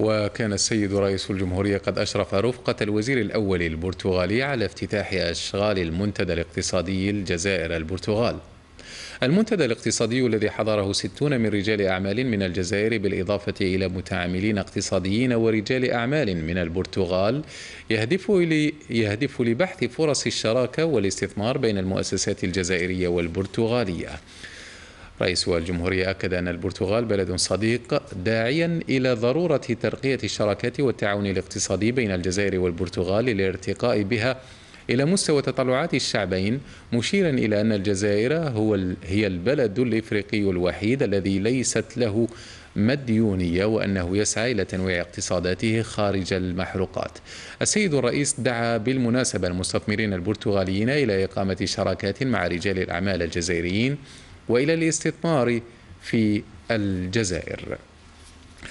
وكان السيد رئيس الجمهورية قد أشرف رفقة الوزير الأول البرتغالي على افتتاح أشغال المنتدى الاقتصادي الجزائر البرتغال المنتدى الاقتصادي الذي حضره ستون من رجال أعمال من الجزائر بالإضافة إلى متعاملين اقتصاديين ورجال أعمال من البرتغال يهدف, يهدف لبحث فرص الشراكة والاستثمار بين المؤسسات الجزائرية والبرتغالية رئيس الجمهورية أكد أن البرتغال بلد صديق داعيا إلى ضرورة ترقية الشراكات والتعاون الاقتصادي بين الجزائر والبرتغال للارتقاء بها إلى مستوى تطلعات الشعبين مشيرا إلى أن الجزائر هو هي البلد الإفريقي الوحيد الذي ليست له مديونية وأنه يسعى إلى تنويع اقتصاداته خارج المحروقات السيد الرئيس دعا بالمناسبة المستثمرين البرتغاليين إلى إقامة شراكات مع رجال الأعمال الجزائريين والى الاستثمار في الجزائر